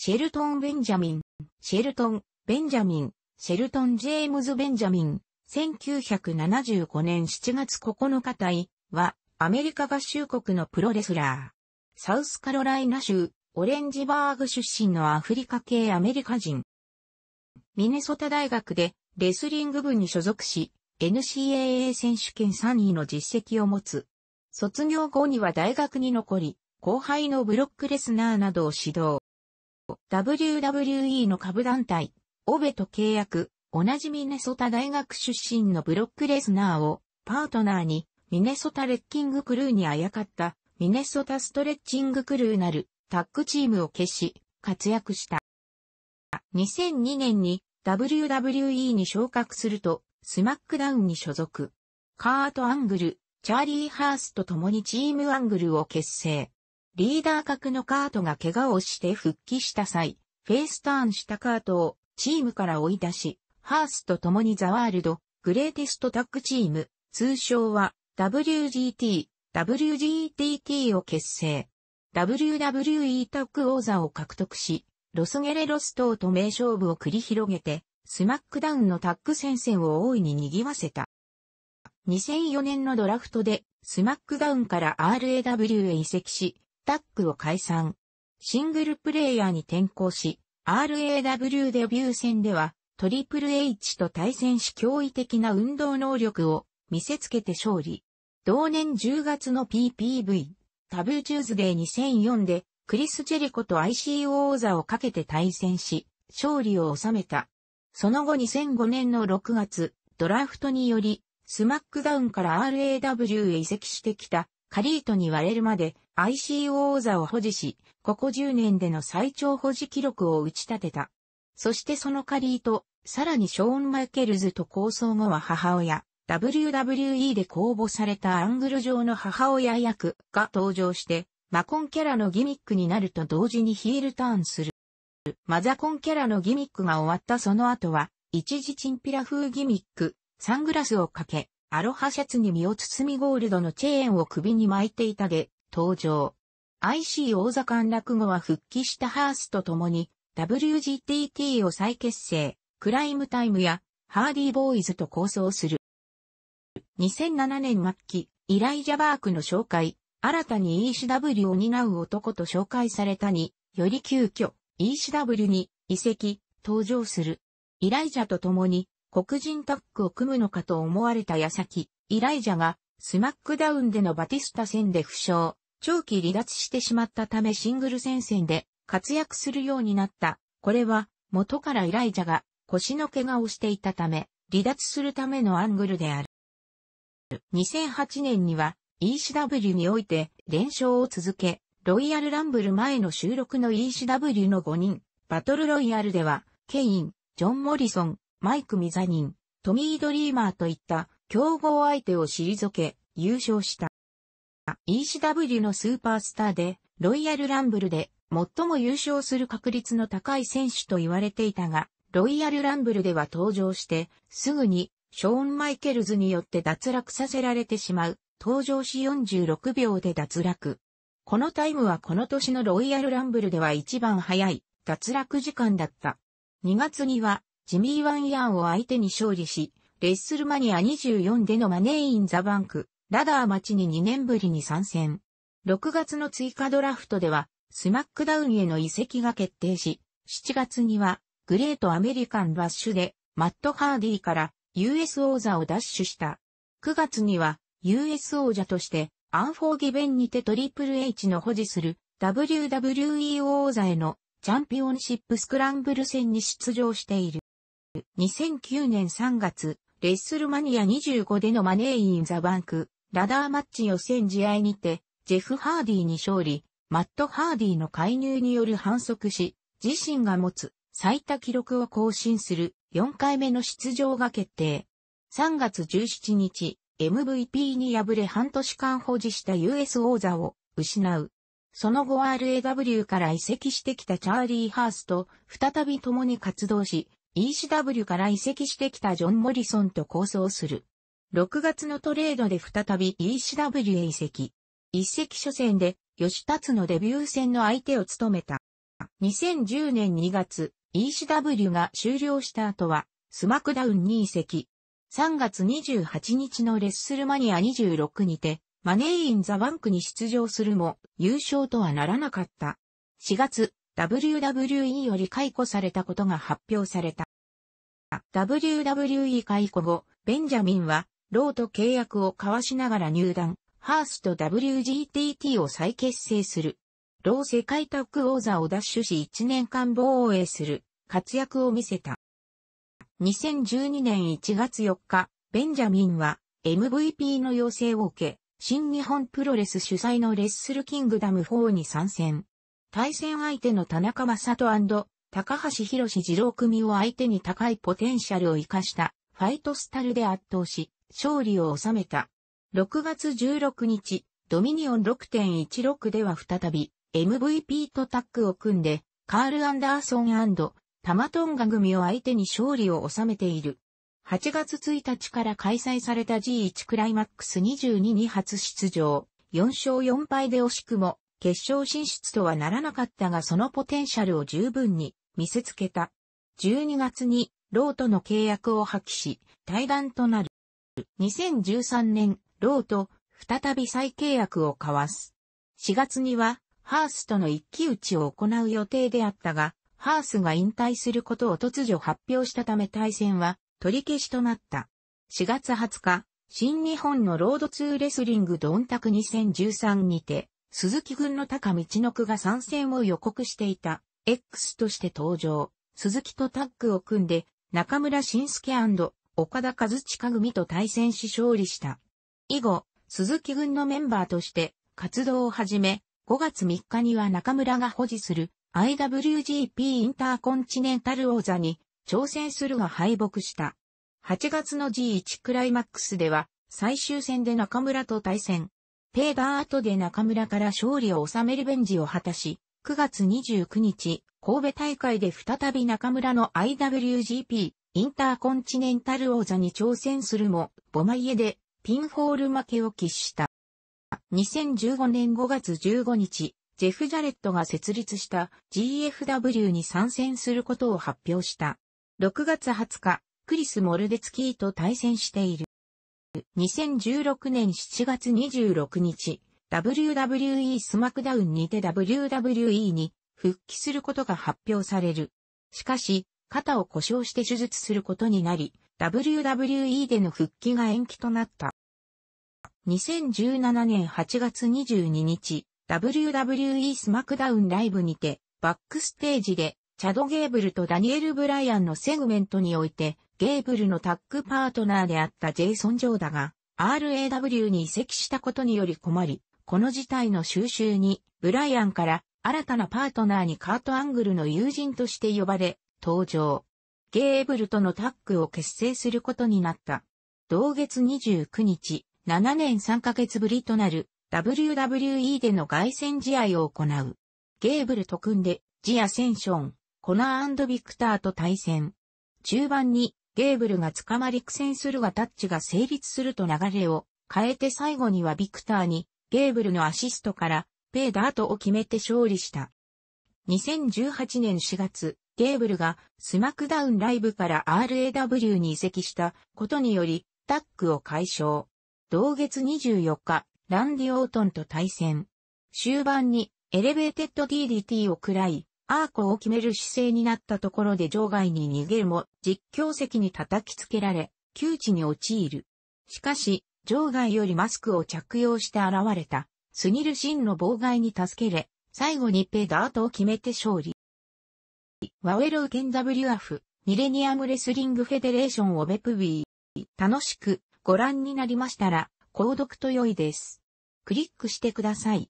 シェルトン・ベンジャミン、シェルトン、ベンジャミン、シェルトン・ジェームズ・ベンジャミン、1975年7月9日隊は、アメリカ合衆国のプロレスラー。サウスカロライナ州、オレンジバーグ出身のアフリカ系アメリカ人。ミネソタ大学でレスリング部に所属し、NCAA 選手権3位の実績を持つ。卒業後には大学に残り、後輩のブロックレスナーなどを指導。WWE の下部団体、オベと契約、同じミネソタ大学出身のブロックレスナーをパートナーにミネソタレッキングクルーにあやかったミネソタストレッチングクルーなるタッグチームを消し活躍した。2002年に WWE に昇格するとスマックダウンに所属。カート・アングル、チャーリー・ハースと共にチームアングルを結成。リーダー格のカートが怪我をして復帰した際、フェイスターンしたカートをチームから追い出し、ハースと共にザワールド、グレーテストタッグチーム、通称は WGT、WGTT を結成。WWE タッグ王座を獲得し、ロスゲレロス等と名勝負を繰り広げて、スマックダウンのタッグ戦線を大いに賑わせた。2004年のドラフトで、スマックダウンから RAW へ移籍し、タックを解散。シングルプレイヤーに転向し、RAW デビュー戦では、トリプル H と対戦し驚異的な運動能力を見せつけて勝利。同年10月の PPV、タブーチューズデー2004で、クリス・ジェリコと ICO 王座をかけて対戦し、勝利を収めた。その後2005年の6月、ドラフトにより、スマックダウンから RAW へ移籍してきたカリートに割れるまで IC 王座を保持し、ここ10年での最長保持記録を打ち立てた。そしてそのカリート、さらにショーン・マイケルズと構想後は母親、WWE で公募されたアングル上の母親役が登場して、マコンキャラのギミックになると同時にヒールターンする。マザコンキャラのギミックが終わったその後は、一時チンピラ風ギミック、サングラスをかけ、アロハシャツに身を包みゴールドのチェーンを首に巻いていたで、登場。IC 大座陥落後は復帰したハースと共に、WGTT を再結成、クライムタイムや、ハーディーボーイズと構想する。2007年末期、イライジャバークの紹介、新たに ECW を担う男と紹介されたに、より急遽、ECW に、移籍、登場する。イライジャと共に、黒人タッグを組むのかと思われた矢先、イライジャがスマックダウンでのバティスタ戦で負傷、長期離脱してしまったためシングル戦線で活躍するようになった。これは元からイライジャが腰の怪我をしていたため、離脱するためのアングルである。2008年には ECW において連勝を続け、ロイヤルランブル前の収録の ECW の5人、バトルロイヤルでは、ケイン、ジョン・モリソン、マイク・ミザニン、トミー・ドリーマーといった競合相手を退け優勝した。ECW のスーパースターで、ロイヤルランブルで最も優勝する確率の高い選手と言われていたが、ロイヤルランブルでは登場して、すぐにショーン・マイケルズによって脱落させられてしまう。登場し46秒で脱落。このタイムはこの年のロイヤルランブルでは一番早い脱落時間だった。2月にはジミー・ワン・ヤンを相手に勝利し、レッスルマニア24でのマネー・イン・ザ・バンク、ラダー町に2年ぶりに参戦。6月の追加ドラフトでは、スマックダウンへの移籍が決定し、7月には、グレートアメリカンバッシュで、マット・ハーディーから US 王座を奪取した。9月には、US 王者として、アンフォーギベンにてトリプル H の保持する WWE 王座へのチャンピオンシップスクランブル戦に出場している。2009年3月、レッスルマニア25でのマネーインザバンク、ラダーマッチ予選試合にて、ジェフ・ハーディに勝利、マット・ハーディの介入による反則し、自身が持つ最多記録を更新する4回目の出場が決定。3月17日、MVP に敗れ半年間保持した US 王座を失う。その後 RAW から移籍してきたチャーリー・ハースと再び共に活動し、ECW から移籍してきたジョン・モリソンと構想する。6月のトレードで再び ECW へ移籍。一席初戦で、吉達のデビュー戦の相手を務めた。2010年2月、ECW が終了した後は、スマクダウンに移籍。3月28日のレッスルマニア26にて、マネーインザバンクに出場するも、優勝とはならなかった。4月、WWE より解雇されたことが発表された。WWE 解雇後、ベンジャミンは、ローと契約を交わしながら入団、ハースと WGTT を再結成する。ロー世界タッグ王座を奪取し1年間防衛する活躍を見せた。2012年1月4日、ベンジャミンは MVP の要請を受け、新日本プロレス主催のレッスルキングダム4に参戦。対戦相手の田中正人高橋博士二郎組を相手に高いポテンシャルを活かしたファイトスタルで圧倒し、勝利を収めた。6月16日、ドミニオン6.16では再び MVP とタッグを組んで、カール・アンダーソンタマトンガ組を相手に勝利を収めている。8月1日から開催された G1 クライマックス22に初出場、4勝4敗で惜しくも決勝進出とはならなかったがそのポテンシャルを十分に見せつけた。12月に、ローとの契約を破棄し、対談となる。2013年、ローと再び再契約を交わす。4月には、ハースとの一騎打ちを行う予定であったが、ハースが引退することを突如発表したため対戦は取り消しとなった。4月20日、新日本のロード2レスリングドンタク2013にて、鈴木軍の高道のくが参戦を予告していた。X として登場、鈴木とタッグを組んで、中村晋介岡田和親組と対戦し勝利した。以後、鈴木軍のメンバーとして活動を始め、5月3日には中村が保持する IWGP インターコンチネンタル王座に挑戦するが敗北した。8月の G1 クライマックスでは最終戦で中村と対戦。ペーバー後で中村から勝利を収めるベンジを果たし、9月29日、神戸大会で再び中村の IWGP インターコンチネンタル王座に挑戦するも、ボマイエでピンホール負けを喫した。2015年5月15日、ジェフ・ジャレットが設立した GFW に参戦することを発表した。6月20日、クリス・モルデツキーと対戦している。2016年7月26日、WWE スマクダウンにて WWE に復帰することが発表される。しかし、肩を故障して手術することになり、WWE での復帰が延期となった。2017年8月22日、WWE スマクダウンライブにて、バックステージで、チャド・ゲーブルとダニエル・ブライアンのセグメントにおいて、ゲーブルのタッグパートナーであったジェイソン・ジョーダが、RAW に移籍したことにより困り、この事態の収集に、ブライアンから新たなパートナーにカート・アングルの友人として呼ばれ、登場。ゲーブルとのタッグを結成することになった。同月29日、7年3ヶ月ぶりとなる WWE での凱旋試合を行う。ゲーブルと組んで、ジア・センション、コナービクターと対戦。中盤に、ゲーブルが捕まり苦戦するがタッチが成立すると流れを変えて最後にはビクターにゲーブルのアシストから、ペーダートを決めて勝利した。2018年4月、ゲーブルがスマックダウンライブから RAW に移籍したことにより、タックを解消。同月24日、ランディ・オートンと対戦。終盤にエレベーテッド DDT を喰らい、アーコを決める姿勢になったところで場外に逃げるも、実況席に叩きつけられ、窮地に陥る。しかし、場外よりマスクを着用して現れた、スニルシンの妨害に助けれ、最後にペダートを決めて勝利。ワウェロウケン WF、ミレニアムレスリングフェデレーションオベプビー。楽しくご覧になりましたら、購読と良いです。クリックしてください。